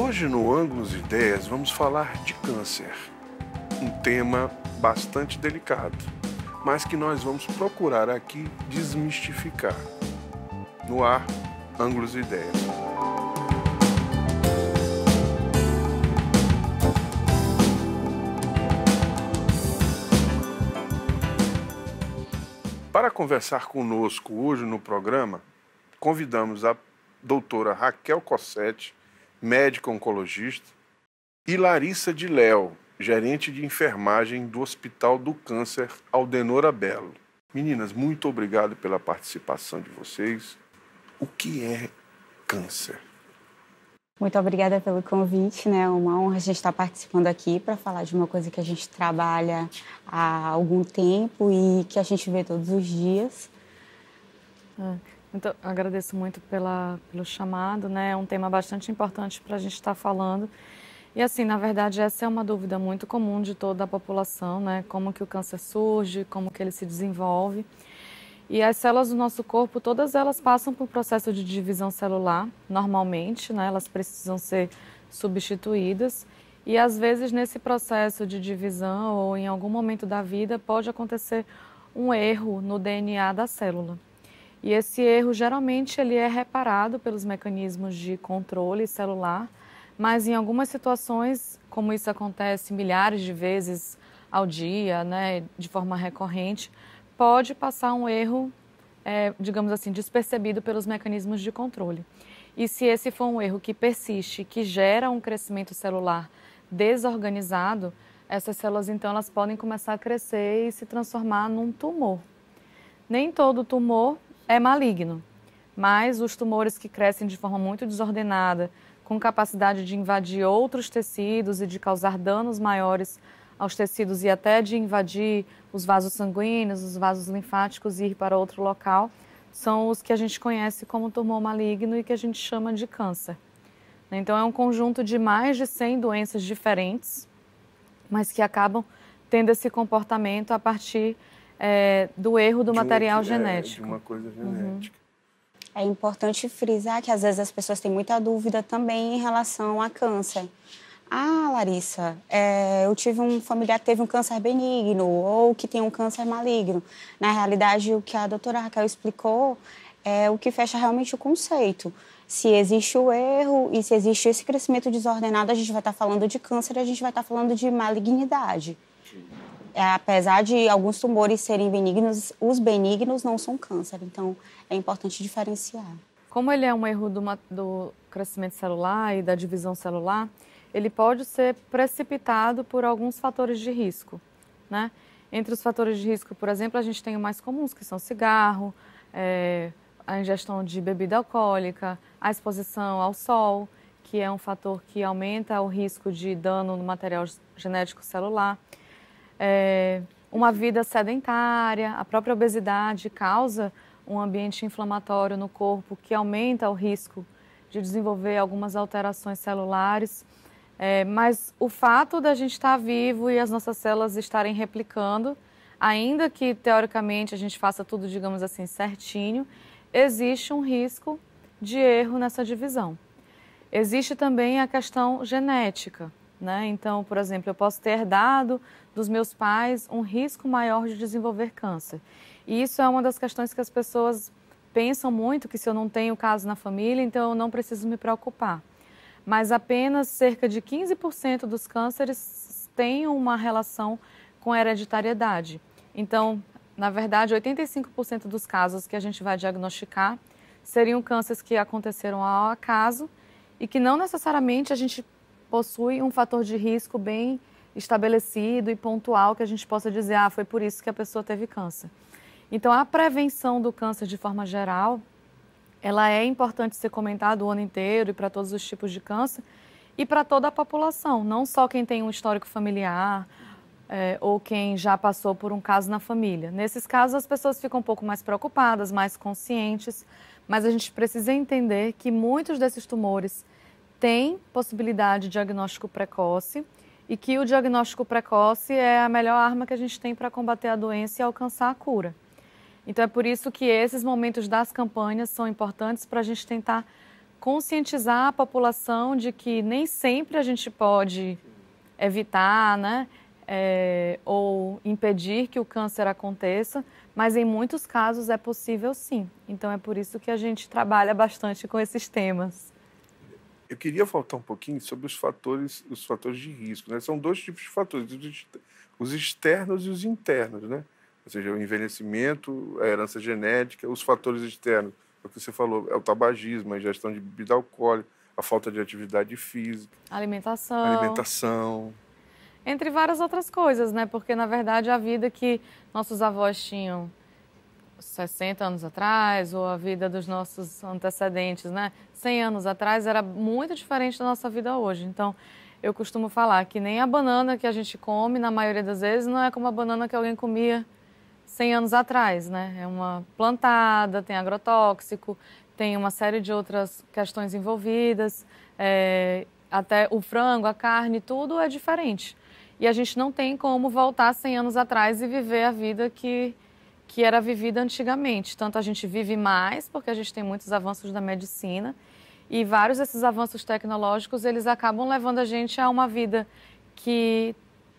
Hoje no Ângulos Ideias vamos falar de câncer, um tema bastante delicado, mas que nós vamos procurar aqui desmistificar. No ar, Ângulos Ideias. Para conversar conosco hoje no programa, convidamos a doutora Raquel Cossetti, médica oncologista, e Larissa de Léo, gerente de enfermagem do Hospital do Câncer Aldenora Belo. Meninas, muito obrigado pela participação de vocês. O que é câncer? Muito obrigada pelo convite, né? É uma honra a gente estar participando aqui para falar de uma coisa que a gente trabalha há algum tempo e que a gente vê todos os dias. Ah, então, agradeço muito pela, pelo chamado, né? É um tema bastante importante para a gente estar tá falando. E assim, na verdade, essa é uma dúvida muito comum de toda a população, né? Como que o câncer surge, como que ele se desenvolve. E as células do nosso corpo, todas elas passam por um processo de divisão celular, normalmente, né? Elas precisam ser substituídas. E às vezes nesse processo de divisão ou em algum momento da vida pode acontecer um erro no DNA da célula. E esse erro geralmente ele é reparado pelos mecanismos de controle celular, mas em algumas situações, como isso acontece milhares de vezes ao dia, né, de forma recorrente, pode passar um erro, é, digamos assim, despercebido pelos mecanismos de controle. E se esse for um erro que persiste, que gera um crescimento celular desorganizado, essas células então elas podem começar a crescer e se transformar num tumor. Nem todo tumor é maligno, mas os tumores que crescem de forma muito desordenada, com capacidade de invadir outros tecidos e de causar danos maiores aos tecidos e até de invadir os vasos sanguíneos, os vasos linfáticos e ir para outro local, são os que a gente conhece como tumor maligno e que a gente chama de câncer. Então, é um conjunto de mais de 100 doenças diferentes, mas que acabam tendo esse comportamento a partir é, do erro do de material um, é, genético. É, de uma coisa uhum. genética. Uhum. É importante frisar que às vezes as pessoas têm muita dúvida também em relação a câncer. Ah, Larissa, é, eu tive um familiar que teve um câncer benigno ou que tem um câncer maligno. Na realidade, o que a doutora Raquel explicou é o que fecha realmente o conceito. Se existe o erro e se existe esse crescimento desordenado, a gente vai estar falando de câncer, e a gente vai estar falando de malignidade. Sim. É, apesar de alguns tumores serem benignos, os benignos não são câncer. Então, é importante diferenciar. Como ele é um erro do, do crescimento celular e da divisão celular, ele pode ser precipitado por alguns fatores de risco, né? Entre os fatores de risco, por exemplo, a gente tem os mais comuns, que são cigarro, é, a ingestão de bebida alcoólica, a exposição ao sol, que é um fator que aumenta o risco de dano no material genético celular. É, uma vida sedentária, a própria obesidade causa um ambiente inflamatório no corpo que aumenta o risco de desenvolver algumas alterações celulares. É, mas o fato da gente estar vivo e as nossas células estarem replicando, ainda que teoricamente a gente faça tudo, digamos assim, certinho, existe um risco de erro nessa divisão. Existe também a questão genética. Né? Então, por exemplo, eu posso ter herdado dos meus pais um risco maior de desenvolver câncer. E isso é uma das questões que as pessoas pensam muito, que se eu não tenho caso na família, então eu não preciso me preocupar. Mas apenas cerca de 15% dos cânceres têm uma relação com hereditariedade. Então, na verdade, 85% dos casos que a gente vai diagnosticar seriam cânceres que aconteceram ao acaso e que não necessariamente a gente possui um fator de risco bem estabelecido e pontual que a gente possa dizer, ah, foi por isso que a pessoa teve câncer. Então, a prevenção do câncer de forma geral, ela é importante ser comentada o ano inteiro e para todos os tipos de câncer e para toda a população, não só quem tem um histórico familiar é, ou quem já passou por um caso na família. Nesses casos, as pessoas ficam um pouco mais preocupadas, mais conscientes, mas a gente precisa entender que muitos desses tumores tem possibilidade de diagnóstico precoce e que o diagnóstico precoce é a melhor arma que a gente tem para combater a doença e alcançar a cura. Então é por isso que esses momentos das campanhas são importantes para a gente tentar conscientizar a população de que nem sempre a gente pode evitar, né? É, ou impedir que o câncer aconteça, mas em muitos casos é possível sim. Então é por isso que a gente trabalha bastante com esses temas. Eu queria voltar um pouquinho sobre os fatores, os fatores de risco. Né? São dois tipos de fatores, os externos e os internos, né? Ou seja, o envelhecimento, a herança genética, os fatores externos, é o que você falou, é o tabagismo, a ingestão de bebida alcoólica, a falta de atividade física, alimentação, alimentação, entre várias outras coisas, né? Porque na verdade a vida que nossos avós tinham 60 anos atrás ou a vida dos nossos antecedentes, né? 100 anos atrás era muito diferente da nossa vida hoje. Então, eu costumo falar que nem a banana que a gente come, na maioria das vezes, não é como a banana que alguém comia 100 anos atrás, né? É uma plantada, tem agrotóxico, tem uma série de outras questões envolvidas, é, até o frango, a carne, tudo é diferente. E a gente não tem como voltar 100 anos atrás e viver a vida que que era vivida antigamente. Tanto a gente vive mais, porque a gente tem muitos avanços da medicina, e vários desses avanços tecnológicos, eles acabam levando a gente a uma vida que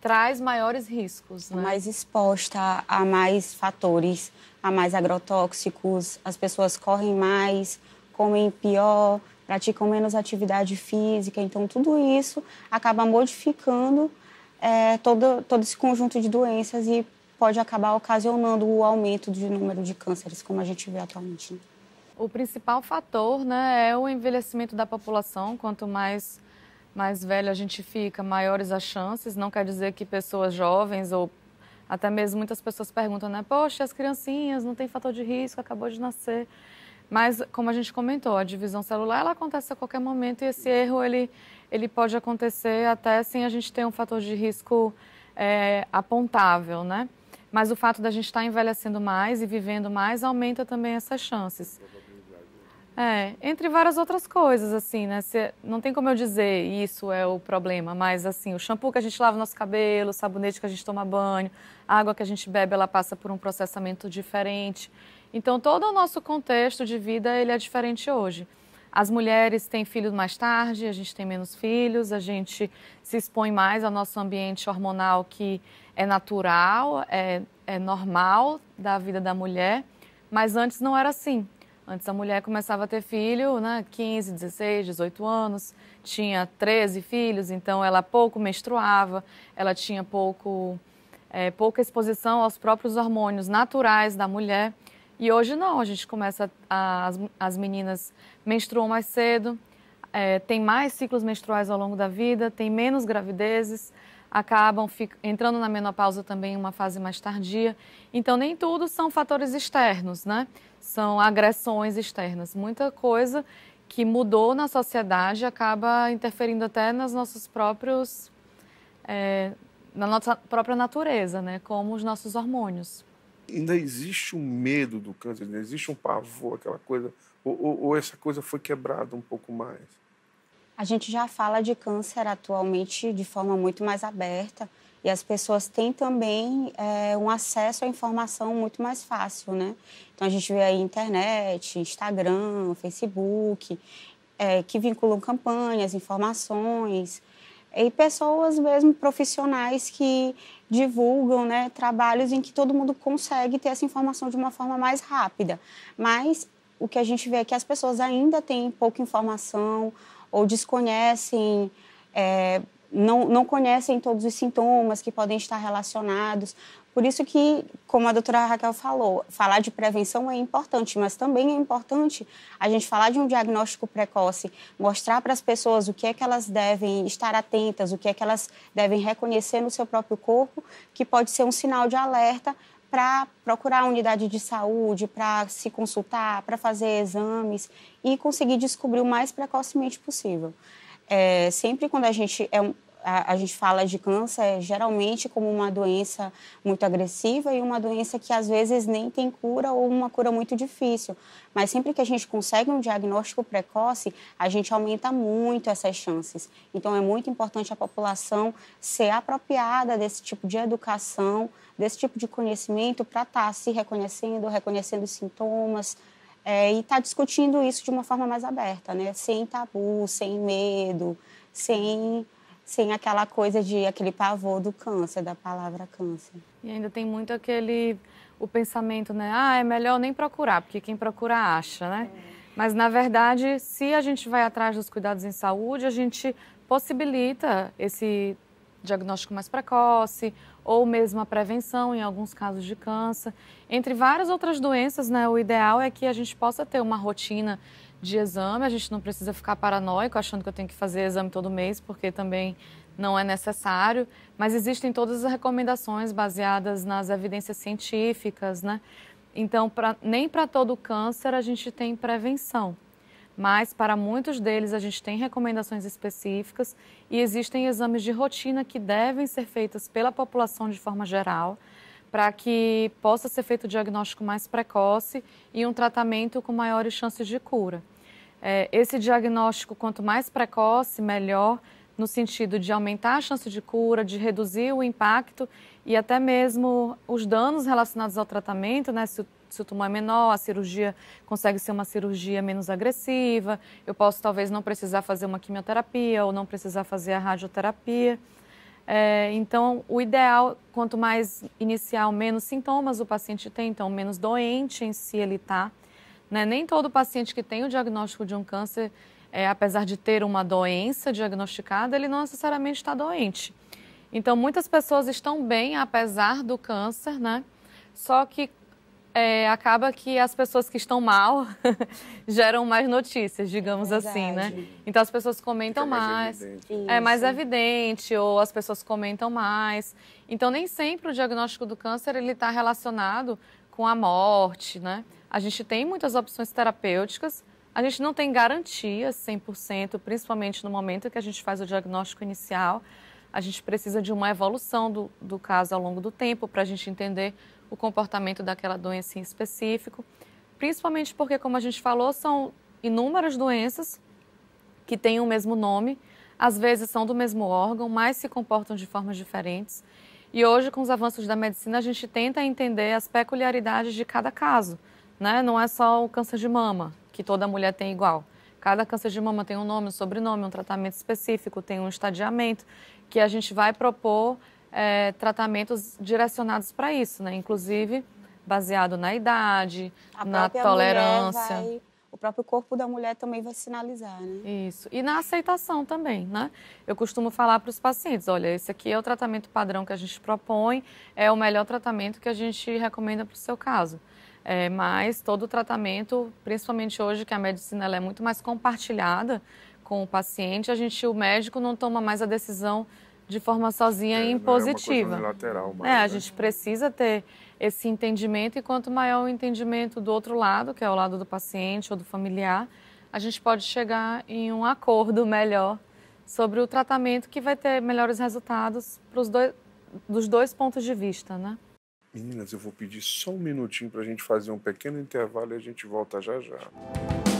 traz maiores riscos. Né? Mais exposta a mais fatores, a mais agrotóxicos, as pessoas correm mais, comem pior, praticam menos atividade física. Então, tudo isso acaba modificando é, todo, todo esse conjunto de doenças e pode acabar ocasionando o aumento de número de cânceres, como a gente vê atualmente. O principal fator né, é o envelhecimento da população. Quanto mais, mais velha a gente fica, maiores as chances. Não quer dizer que pessoas jovens ou até mesmo muitas pessoas perguntam, né? Poxa, as criancinhas não tem fator de risco, acabou de nascer. Mas, como a gente comentou, a divisão celular ela acontece a qualquer momento e esse erro ele, ele pode acontecer até sem a gente ter um fator de risco é, apontável, né? Mas o fato da gente estar tá envelhecendo mais e vivendo mais aumenta também essas chances. É, entre várias outras coisas, assim, né? Cê, não tem como eu dizer isso é o problema, mas assim, o shampoo que a gente lava o nosso cabelo, o sabonete que a gente toma banho, a água que a gente bebe, ela passa por um processamento diferente. Então, todo o nosso contexto de vida, ele é diferente hoje. As mulheres têm filhos mais tarde, a gente tem menos filhos, a gente se expõe mais ao nosso ambiente hormonal que é natural, é, é normal da vida da mulher, mas antes não era assim. Antes a mulher começava a ter filho, né, 15, 16, 18 anos, tinha 13 filhos, então ela pouco menstruava, ela tinha pouco, é, pouca exposição aos próprios hormônios naturais da mulher. E hoje não, a gente começa, a, as, as meninas menstruam mais cedo, é, tem mais ciclos menstruais ao longo da vida, tem menos gravidezes, acabam entrando na menopausa também em uma fase mais tardia. Então, nem tudo são fatores externos, né? São agressões externas. Muita coisa que mudou na sociedade acaba interferindo até nas nossos próprios... É, na nossa própria natureza, né? Como os nossos hormônios ainda existe um medo do câncer, ainda existe um pavor, aquela coisa, ou, ou, ou essa coisa foi quebrada um pouco mais? A gente já fala de câncer atualmente de forma muito mais aberta e as pessoas têm também é, um acesso à informação muito mais fácil, né? Então a gente vê aí internet, Instagram, Facebook, é, que vinculam campanhas, informações. E pessoas mesmo, profissionais que divulgam né, trabalhos em que todo mundo consegue ter essa informação de uma forma mais rápida. Mas o que a gente vê é que as pessoas ainda têm pouca informação ou desconhecem, é, não, não conhecem todos os sintomas que podem estar relacionados, por isso que, como a doutora Raquel falou, falar de prevenção é importante, mas também é importante a gente falar de um diagnóstico precoce, mostrar para as pessoas o que é que elas devem estar atentas, o que é que elas devem reconhecer no seu próprio corpo, que pode ser um sinal de alerta para procurar a unidade de saúde, para se consultar, para fazer exames e conseguir descobrir o mais precocemente possível. É, sempre quando a gente é um, a, gente fala de câncer geralmente como uma doença muito agressiva e uma doença que às vezes nem tem cura ou uma cura muito difícil. Mas sempre que a gente consegue um diagnóstico precoce, a gente aumenta muito essas chances. Então é muito importante a população ser apropriada desse tipo de educação, desse tipo de conhecimento para estar tá se reconhecendo, reconhecendo sintomas, é, e estar tá discutindo isso de uma forma mais aberta, né? sem tabu, sem medo, sem sem aquela coisa de aquele pavor do câncer, da palavra câncer. E ainda tem muito aquele o pensamento, né? Ah, é melhor nem procurar, porque quem procura acha, né? É. Mas na verdade, se a gente vai atrás dos cuidados em saúde, a gente possibilita esse diagnóstico mais precoce ou mesmo a prevenção em alguns casos de câncer. Entre várias outras doenças, né, o ideal é que a gente possa ter uma rotina de exame. A gente não precisa ficar paranoico achando que eu tenho que fazer exame todo mês, porque também não é necessário. Mas existem todas as recomendações baseadas nas evidências científicas, né? Então, pra, nem para todo câncer a gente tem prevenção, mas para muitos deles a gente tem recomendações específicas e existem exames de rotina que devem ser feitos pela população de forma geral para que possa ser feito o diagnóstico mais precoce e um tratamento com maiores chances de cura é, esse diagnóstico, quanto mais precoce, melhor, no sentido de aumentar a chance de cura, de reduzir o impacto e até mesmo os danos relacionados ao tratamento, né? Se o, se o tumor é menor, a cirurgia consegue ser uma cirurgia menos agressiva, eu posso talvez não precisar fazer uma quimioterapia ou não precisar fazer a radioterapia. É, então, o ideal, quanto mais inicial, menos sintomas o paciente tem, então menos doente em si ele está. Né? Nem todo paciente que tem o diagnóstico de um câncer, é, apesar de ter uma doença diagnosticada, ele não necessariamente está doente. Então, muitas pessoas estão bem apesar do câncer, né? Só que é, acaba que as pessoas que estão mal geram mais notícias, digamos é assim, né? Então as pessoas comentam Fica mais, mais é mais evidente ou as pessoas comentam mais. Então nem sempre o diagnóstico do câncer ele está relacionado com a morte, né? A gente tem muitas opções terapêuticas, a gente não tem garantia 100%, principalmente no momento que a gente faz o diagnóstico inicial. A gente precisa de uma evolução do, do caso ao longo do tempo para a gente entender o comportamento daquela doença em específico. Principalmente porque, como a gente falou, são inúmeras doenças que têm o mesmo nome, às vezes são do mesmo órgão, mas se comportam de formas diferentes. E hoje, com os avanços da medicina, a gente tenta entender as peculiaridades de cada caso. Né? Não é só o câncer de mama, que toda mulher tem igual. Cada câncer de mama tem um nome, um sobrenome, um tratamento específico, tem um estadiamento, que a gente vai propor é, tratamentos direcionados para isso, né? inclusive baseado na idade, a na tolerância o próprio corpo da mulher também vai sinalizar, né? Isso. E na aceitação também, né? Eu costumo falar para os pacientes, olha, esse aqui é o tratamento padrão que a gente propõe, é o melhor tratamento que a gente recomenda para o seu caso. É, mas todo o tratamento, principalmente hoje que a medicina é muito mais compartilhada com o paciente, a gente, o médico não toma mais a decisão de forma sozinha é, e impositiva. É, uma coisa unilateral, mas, é a né? gente precisa ter esse entendimento e quanto maior o entendimento do outro lado, que é o lado do paciente ou do familiar, a gente pode chegar em um acordo melhor sobre o tratamento que vai ter melhores resultados os dois, dos dois pontos de vista, né? Meninas, eu vou pedir só um minutinho para a gente fazer um pequeno intervalo e a gente volta já já.